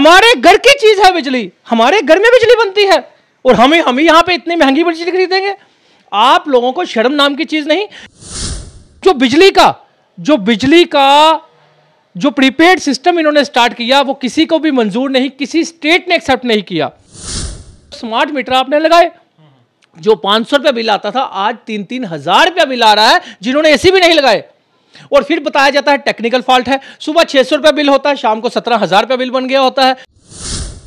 हमारे घर की चीज है बिजली हमारे घर में बिजली बनती है और हमें हम यहाँ पे इतनी महंगी बिजली खरीदेंगे आप लोगों को शर्म नाम की चीज नहीं जो बिजली का जो बिजली का जो प्रीपेड सिस्टम इन्होंने स्टार्ट किया वो किसी को भी मंजूर नहीं किसी स्टेट ने एक्सेप्ट नहीं किया स्मार्ट मीटर आपने लगाए जो पांच सौ रुपया बिल आता था आज तीन तीन हजार रुपया बिल आ रहा है जिन्होंने एसी भी नहीं लगाए और फिर बताया जाता है टेक्निकल फॉल्ट है सुबह छह सौ रुपया बिल होता है शाम को सत्रह हजार रुपया बिल बन गया होता है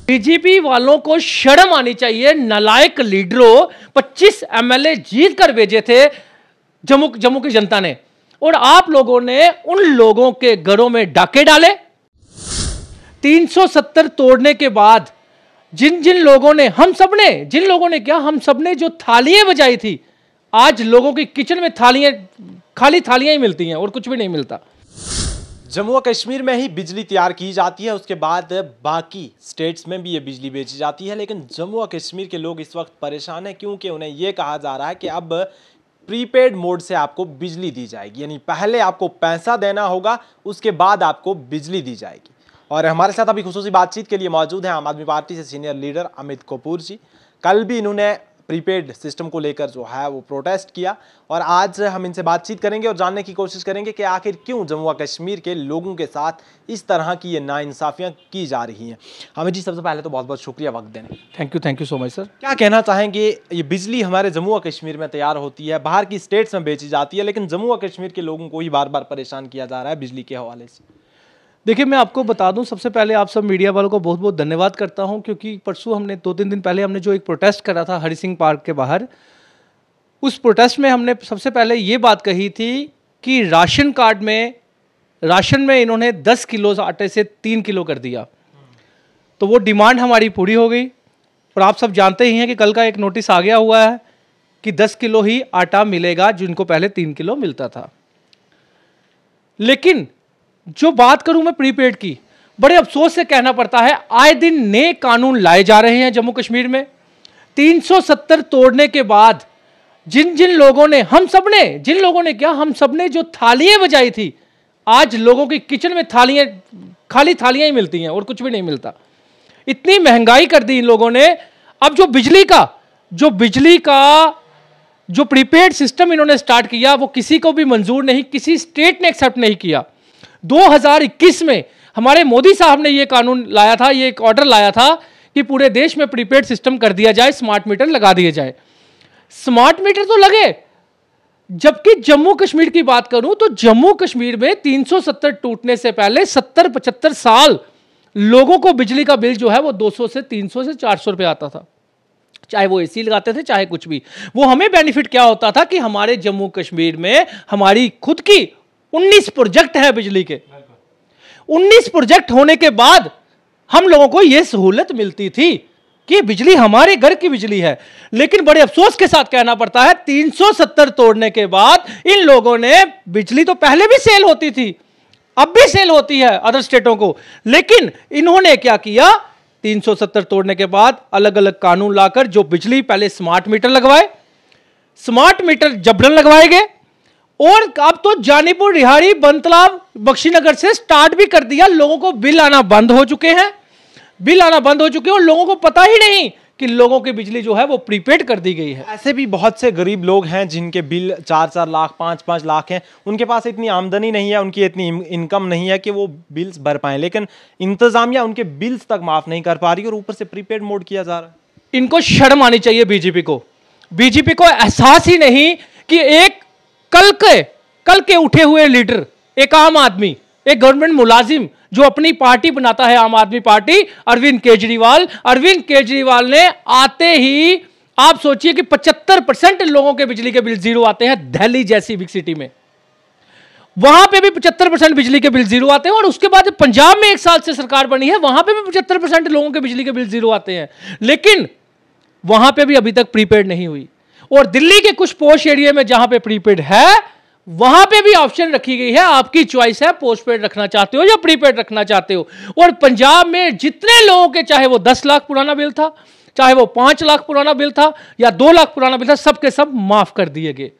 बीजेपी वालों को शर्म आनी चाहिए नलायक लीडरों पच्चीस एमएलए जीत कर भेजे थे जम्मू जम्मू की जनता ने और आप लोगों ने उन लोगों के घरों में डाके डाले 370 तोड़ने के बाद जिन जिन लोगों ने हम सबने जिन लोगों ने क्या हम सबने जो थालियां बजाई थी आज लोगों की किचन में थालियां खाली थालियां ही मिलती हैं और कुछ भी नहीं मिलता जम्मू और कश्मीर में ही बिजली तैयार की जाती है उसके बाद बाकी स्टेट्स में भी ये बिजली बेची जाती है लेकिन जम्मू और कश्मीर के लोग इस वक्त परेशान हैं क्योंकि उन्हें ये कहा जा रहा है कि अब प्रीपेड मोड से आपको बिजली दी जाएगी यानी पहले आपको पैसा देना होगा उसके बाद आपको बिजली दी जाएगी और हमारे साथ अभी खसूसी बातचीत के लिए मौजूद हैं आम आदमी पार्टी से सीनियर लीडर अमित कपूर जी कल भी इन्होंने प्रीपेड सिस्टम को लेकर जो है वो प्रोटेस्ट किया और आज हम इनसे बातचीत करेंगे और जानने की कोशिश करेंगे कि आखिर क्यों जम्मू कश्मीर के लोगों के साथ इस तरह की ये नाइंसाफ़ियाँ की जा रही हैं हमें जी सबसे पहले तो बहुत बहुत शुक्रिया वक्त देने thank you thank you so much sir क्या कहना चाहेंगे ये बिजली हमारे जम्मू और कश्मीर में तैयार होती है बाहर की स्टेट्स में बेची जाती है लेकिन जम्मू कश्मीर के लोगों को ही बार बार परेशान किया जा रहा है बिजली के हवाले से देखिए मैं आपको बता दूं सबसे पहले आप सब मीडिया वालों को बहुत बहुत धन्यवाद करता हूं क्योंकि परसों हमने दो तीन दिन पहले हमने जो एक प्रोटेस्ट करा था हरि सिंह पार्क के बाहर उस प्रोटेस्ट में हमने सबसे पहले ये बात कही थी कि राशन कार्ड में राशन में इन्होंने दस किलो आटे से तीन किलो कर दिया तो वो डिमांड हमारी पूरी हो गई और आप सब जानते ही हैं कि कल का एक नोटिस आ गया हुआ है कि दस किलो ही आटा मिलेगा जिनको पहले तीन किलो मिलता था लेकिन जो बात करूं मैं प्रीपेड की बड़े अफसोस से कहना पड़ता है आए दिन नए कानून लाए जा रहे हैं जम्मू कश्मीर में 370 तोड़ने के बाद जिन जिन लोगों ने हम सब ने जिन लोगों ने क्या हम सब ने जो थालियां बजाई थी आज लोगों की किचन में थालियां खाली थालियां ही मिलती हैं और कुछ भी नहीं मिलता इतनी महंगाई कर दी इन लोगों ने अब जो बिजली का जो बिजली का जो प्रीपेड सिस्टम इन्होंने स्टार्ट किया वो किसी को भी मंजूर नहीं किसी स्टेट ने एक्सेप्ट नहीं किया 2021 में हमारे मोदी साहब ने ये कानून लाया था ये एक ऑर्डर लाया था कि पूरे देश में प्रीपेड सिस्टम कर दिया जाए स्मार्ट मीटर लगा दिए जाए स्मार्ट मीटर तो लगे जबकि जम्मू कश्मीर की बात करूं तो जम्मू कश्मीर में 370 टूटने से पहले 70 पचहत्तर साल लोगों को बिजली का बिल जो है वो 200 से 300 से 400 रुपए आता था चाहे वो एसी लगाते थे चाहे कुछ भी वो हमें बेनिफिट क्या होता था कि हमारे जम्मू कश्मीर में हमारी खुद की 19 प्रोजेक्ट है बिजली के 19 प्रोजेक्ट होने के बाद हम लोगों को यह सहूलत मिलती थी कि बिजली हमारे घर की बिजली है लेकिन बड़े अफसोस के साथ कहना पड़ता है 370 तोड़ने के बाद इन लोगों ने बिजली तो पहले भी सेल होती थी अब भी सेल होती है अदर स्टेटों को लेकिन इन्होंने क्या किया 370 तोड़ने के बाद अलग अलग कानून लाकर जो बिजली पहले स्मार्ट मीटर लगवाए स्मार्ट मीटर जबरन लगवाए गए और अब तो जानीपुर रिहाड़ी बंतलाब बख्शीनगर से स्टार्ट भी कर दिया लोगों को बिल आना बंद हो चुके हैं बिल आना बंद हो चुके हैं और लोगों को पता ही नहीं कि लोगों की बिजली जो है वो प्रीपेड कर दी गई है ऐसे भी बहुत से गरीब लोग हैं जिनके बिल चार चार लाख पाँच पाँच लाख हैं उनके पास इतनी आमदनी नहीं है उनकी इतनी इनकम नहीं है कि वो बिल्स भर पाए लेकिन इंतजामिया उनके बिल्स तक माफ़ नहीं कर पा रही और ऊपर से प्रीपेड मोड किया जा रहा है इनको शर्म आनी चाहिए बीजेपी को बीजेपी को एहसास ही नहीं कि एक कल के कल के उठे हुए लीडर एक आम आदमी एक गवर्नमेंट मुलाजिम जो अपनी पार्टी बनाता है आम आदमी पार्टी अरविंद केजरीवाल अरविंद केजरीवाल ने आते ही आप सोचिए कि 75 परसेंट लोगों के बिजली के बिल जीरो आते हैं दिल्ली जैसी बिग सिटी में वहां पे भी 75 परसेंट बिजली के बिल जीरो आते हैं और उसके बाद पंजाब में एक साल से सरकार बनी है वहां पे भी 75 परसेंट लोगों के बिजली के बिल जीरो आते हैं लेकिन वहां पे भी अभी तक प्रीपेड नहीं हुई और दिल्ली के कुछ पोस्ट एरिया में जहां पे प्रीपेड है वहां पे भी ऑप्शन रखी गई है आपकी चॉइस है पोस्टपेड रखना चाहते हो या प्रीपेड रखना चाहते हो और पंजाब में जितने लोगों के चाहे वो दस लाख पुराना बिल था चाहे वो पांच लाख पुराना बिल था या दो लाख पुराना बिल था सबके सब माफ कर दिए गए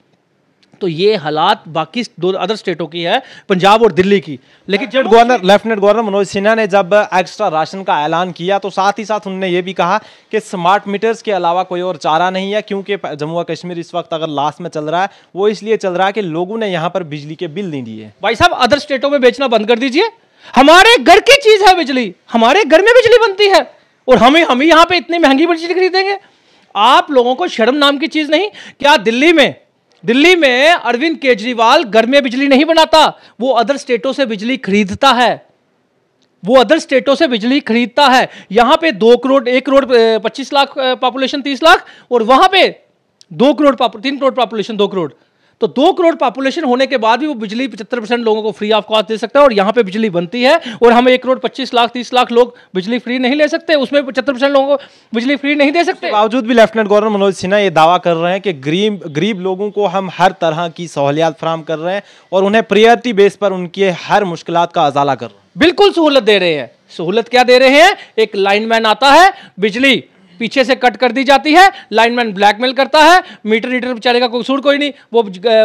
तो ये हालात बाकी दो अदर स्टेटों की है पंजाब और दिल्ली की लेकिन जब governor lieutenant governor Manoj Sinha ने जब एक्स्ट्रा राशन का ऐलान किया तो साथ ही साथ उन्होंने ये भी कहा कि स्मार्ट मीटर्स के अलावा कोई और चारा नहीं है क्योंकि जम्मू और कश्मीर इस वक्त अगर लास्ट में चल रहा है वो इसलिए चल रहा है कि लोगों ने यहाँ पर बिजली के बिल नहीं दिए भाई साहब अदर स्टेटों में बेचना बंद कर दीजिए हमारे घर की चीज है बिजली हमारे घर में बिजली बनती है और हमें हम यहाँ पे इतनी महंगी बिजली खरीदेंगे आप लोगों को शर्म नाम की चीज नहीं क्या दिल्ली में दिल्ली में अरविंद केजरीवाल घर में बिजली नहीं बनाता वो अदर स्टेटों से बिजली खरीदता है वो अदर स्टेटों से बिजली खरीदता है यहां पे दो करोड़ एक करोड़ पच्चीस लाख पॉपुलेशन तीस लाख और वहां पे दो करोड़ तीन करोड़ पॉपुलेशन दो करोड़ तो दो करोड़ पॉपुलेशन होने के बाद भी वो बिजली पचहत्तर परसेंट लोगों को फ्री ऑफ कॉस्ट दे सकता है और यहाँ पे बिजली बनती है और हम एक करोड़ पच्चीस लाख तीस लाख लोग बिजली फ्री नहीं ले सकते उसमें पचहत्तर परसेंट लोगों को बिजली फ्री नहीं दे सकते बावजूद भी लेफ्टिनेंट गवर्नर मनोज सिन्हा ये दावा कर रहे हैं कि गरीब गरीब लोगों को हम हर तरह की सहूलियात फराम कर रहे हैं और उन्हें प्रियरिटी बेस पर उनके हर मुश्किल का अजाला कर रहे हैं बिल्कुल सहूलत दे रहे हैं सहूलत क्या दे रहे हैं एक लाइनमैन आता है बिजली पीछे से कट कर दी जाती है लाइनमैन ब्लैकमेल करता है मीटर रीटर बेचारे का कसूर कोई नहीं वो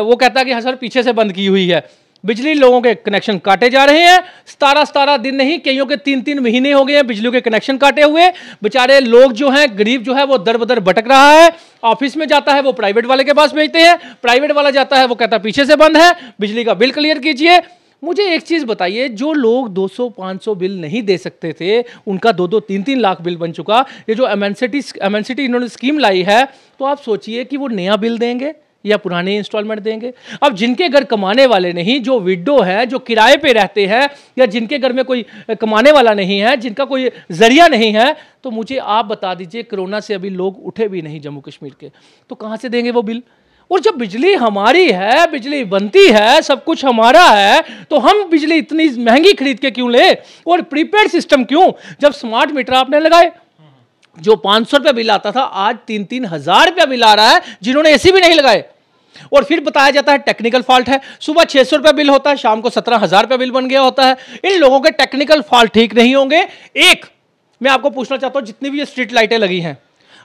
वो कहता है कि हाँ सर पीछे से बंद की हुई है बिजली लोगों के कनेक्शन काटे जा रहे हैं सतारह सतारह दिन नहीं कईयों के तीन तीन महीने हो गए हैं बिजली के कनेक्शन काटे हुए बेचारे लोग जो हैं गरीब जो है वो दर बदर भटक रहा है ऑफिस में जाता है वो प्राइवेट वाले के पास भेजते हैं प्राइवेट वाला जाता है वो कहता है पीछे से बंद है बिजली का बिल क्लियर कीजिए मुझे एक चीज़ बताइए जो लोग 200-500 बिल नहीं दे सकते थे उनका दो दो तीन तीन लाख बिल बन चुका ये जो एमएनसिटी एमएनसिटी इन्होंने स्कीम लाई है तो आप सोचिए कि वो नया बिल देंगे या पुराने इंस्टॉलमेंट देंगे अब जिनके घर कमाने वाले नहीं जो विडो है जो किराए पे रहते हैं या जिनके घर में कोई कमाने वाला नहीं है जिनका कोई जरिया नहीं है तो मुझे आप बता दीजिए कोरोना से अभी लोग उठे भी नहीं जम्मू कश्मीर के तो कहाँ से देंगे वो बिल और जब बिजली हमारी है बिजली बनती है सब कुछ हमारा है तो हम बिजली इतनी महंगी खरीद के क्यों ले और प्रीपेड सिस्टम क्यों जब स्मार्ट मीटर आपने लगाए जो पांच सौ रुपया बिल आता था आज तीन तीन हजार रुपया बिल आ रहा है जिन्होंने एसी भी नहीं लगाए और फिर बताया जाता है टेक्निकल फॉल्ट है सुबह छह सौ रुपया बिल होता है शाम को सत्रह हजार रुपया बिल बन गया होता है इन लोगों के टेक्निकल फॉल्ट ठीक नहीं होंगे एक मैं आपको पूछना चाहता हूं जितनी भी ये स्ट्रीट लाइटें लगी हैं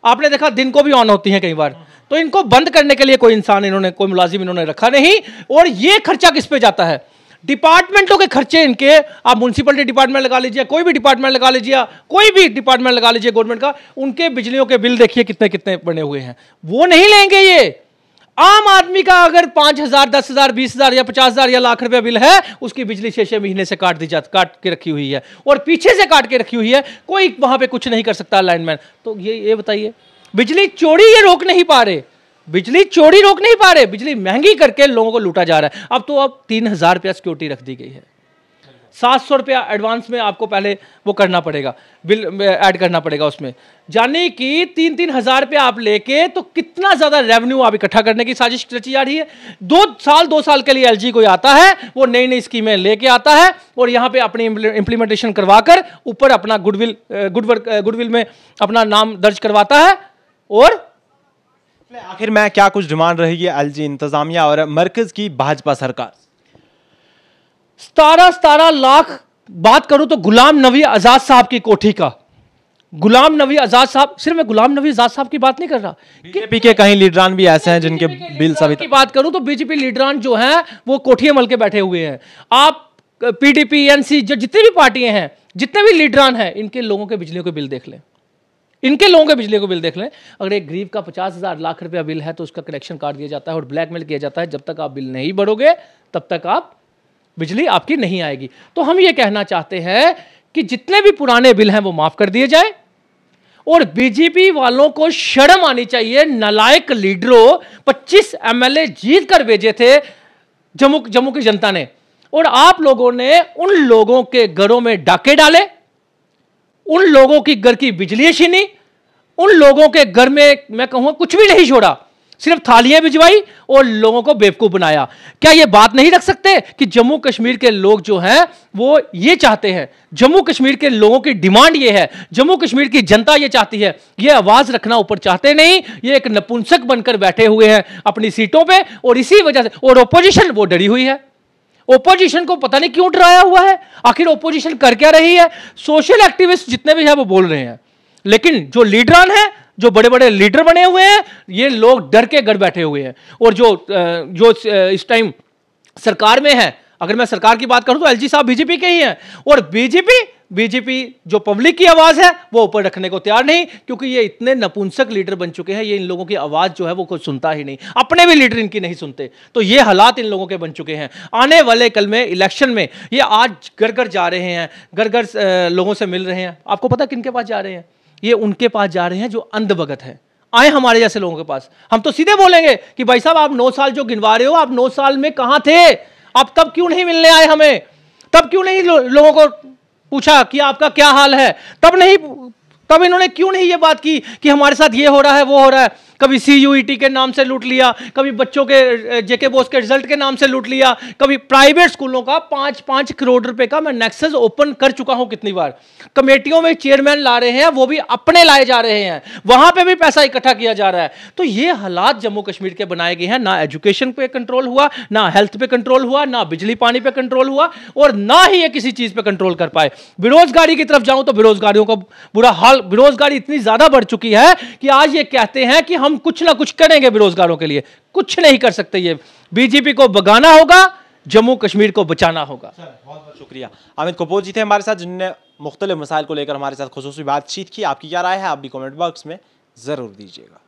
आपने देखा दिन को भी ऑन होती हैं कई बार तो इनको बंद करने के लिए कोई इंसान इन्होंने कोई मुलाजिम इन्होंने रखा नहीं और ये खर्चा किस पे जाता है डिपार्टमेंटों के खर्चे इनके आप म्यूनसिपलिटी डिपार्टमेंट लगा लीजिए कोई भी डिपार्टमेंट लगा लीजिए कोई भी डिपार्टमेंट लगा लीजिए गवर्नमेंट का उनके बिजलियों के बिल देखिए कितने कितने बने हुए हैं वो नहीं लेंगे ये आम आदमी का अगर पांच हजार दस हजार बीस हजार या पचास हजार या लाख रुपए बिल है उसकी बिजली छह छह महीने से काट दी जाती काट के रखी हुई है और पीछे से काट के रखी हुई है कोई वहां पे कुछ नहीं कर सकता लाइनमैन तो ये ये बताइए बिजली चोरी ये रोक नहीं पा रहे बिजली चोरी रोक नहीं पा रहे बिजली महंगी करके लोगों को लूटा जा रहा है अब तो अब तीन हजार रुपया सिक्योरिटी रख दी गई है सात सौ रुपया एडवांस में आपको पहले वो करना पड़ेगा बिल ऐड करना पड़ेगा उसमें यानी कि तीन तीन हज़ार रुपये आप लेके तो कितना ज़्यादा रेवेन्यू आप इकट्ठा करने की साजिश रची जा रही है दो साल दो साल के लिए एल कोई आता है वो नई नई स्कीमें लेके आता है और यहाँ पे अपनी इंप्लीमेंटेशन करवाकर ऊपर अपना गुडविल गुडवर्क गुडविल में अपना नाम दर्ज करवाता है और आखिर में क्या कुछ डिमांड रही है एल इंतजामिया और मरकज़ की भाजपा सरकार सतारह सतारह लाख बात करूं तो गुलाम नबी आज़ाद साहब की कोठी का गुलाम नबी आज़ाद साहब सिर्फ मैं गुलाम नबी आज़ाद साहब की बात नहीं कर रहा बीजेपी के कहीं लीडरान भी ऐसे हैं जिनके बिल सभी की बात करूं तो बीजेपी लीडरान जो हैं वो कोठी मल के बैठे हुए हैं आप पीडीपी एनसी जो जितनी भी पार्टियां हैं जितने भी लीडरान हैं इनके लोगों के बिजली के बिल देख लें इनके लोगों के बिजली को बिल देख लें अगर एक गरीब का पचास हज़ार लाख रुपया बिल है तो उसका कनेक्शन काट दिया जाता है और ब्लैकमेल किया जाता है जब तक आप बिल नहीं बढ़ोगे तब तक आप बिजली आपकी नहीं आएगी तो हम ये कहना चाहते हैं कि जितने भी पुराने बिल हैं वो माफ कर दिए जाए और बीजेपी वालों को शर्म आनी चाहिए नलायक लीडरों 25 एमएलए जीत कर भेजे थे जम्मू जम्मू की जनता ने और आप लोगों ने उन लोगों के घरों में डाके डाले उन लोगों की घर की बिजली छीनी उन लोगों के घर में मैं कहूँ कुछ भी नहीं छोड़ा सिर्फ थालियां भिजवाई और लोगों को बेवकूफ बनाया क्या ये बात नहीं रख सकते कि जम्मू कश्मीर के लोग जो हैं वो ये चाहते हैं जम्मू कश्मीर के लोगों की डिमांड ये है जम्मू कश्मीर की जनता ये चाहती है ये आवाज रखना ऊपर चाहते नहीं ये एक नपुंसक बनकर बैठे हुए हैं अपनी सीटों पर और इसी वजह से और ओपोजिशन वो डरी हुई है ओपोजिशन को पता नहीं क्यों डराया हुआ है आखिर ओपोजिशन कर क्या रही है सोशल एक्टिविस्ट जितने भी हैं वो बोल रहे हैं लेकिन जो लीडरान है जो बड़े बड़े लीडर बने हुए हैं ये लोग डर के गढ़ बैठे हुए हैं और जो जो इस टाइम सरकार में है अगर मैं सरकार की बात करूं तो एलजी साहब बीजेपी के ही हैं और बीजेपी बीजेपी जो पब्लिक की आवाज है वो ऊपर रखने को तैयार नहीं क्योंकि ये इतने नपुंसक लीडर बन चुके हैं ये इन लोगों की आवाज जो है वो कुछ सुनता ही नहीं अपने भी लीडर इनकी नहीं सुनते तो ये हालात इन लोगों के बन चुके हैं आने वाले कल में इलेक्शन में ये आज घर घर जा रहे हैं घर घर लोगों से मिल रहे हैं आपको पता किन के पास जा रहे हैं ये उनके पास जा रहे हैं जो अंधभगत हैं आए हमारे जैसे लोगों के पास हम तो सीधे बोलेंगे कि भाई साहब आप नौ साल जो गिनवा रहे हो आप नौ साल में कहा थे आप तब क्यों नहीं मिलने आए हमें तब क्यों नहीं लो, लोगों को पूछा कि आपका क्या हाल है तब नहीं तब इन्होंने क्यों नहीं ये बात की कि हमारे साथ ये हो रहा है वो हो रहा है कभी सी e के नाम से लूट लिया कभी बच्चों के जेके बोस के रिजल्ट के नाम से लूट लिया कभी प्राइवेट स्कूलों का पाँच पाँच करोड़ रुपए का मैं नेक्सस ओपन कर चुका हूँ कितनी बार कमेटियों में चेयरमैन ला रहे हैं वो भी अपने लाए जा रहे हैं वहां पर भी पैसा इकट्ठा किया जा रहा है तो ये हालात जम्मू कश्मीर के बनाए गए हैं ना एजुकेशन पर कंट्रोल हुआ ना हेल्थ पे कंट्रोल हुआ ना बिजली पानी पे कंट्रोल हुआ और ना ही ये किसी चीज पर कंट्रोल कर पाए बेरोजगारी की तरफ जाऊं तो बेरोजगारियों का बुरा हाल बेरोजगारी इतनी ज्यादा बढ़ चुकी है कि आज ये कहते हैं कि हम हम कुछ ना कुछ करेंगे बेरोजगारों के लिए कुछ नहीं कर सकते ये बीजेपी को बगाना होगा जम्मू कश्मीर को बचाना होगा सर बहुत बहुत शुक्रिया अमित कपूर जी थे हमारे साथ जिनने मुख्तलिफ मसाइल को लेकर हमारे साथ खसूस बातचीत की आपकी क्या राय है आप भी कॉमेंट बॉक्स में ज़रूर दीजिएगा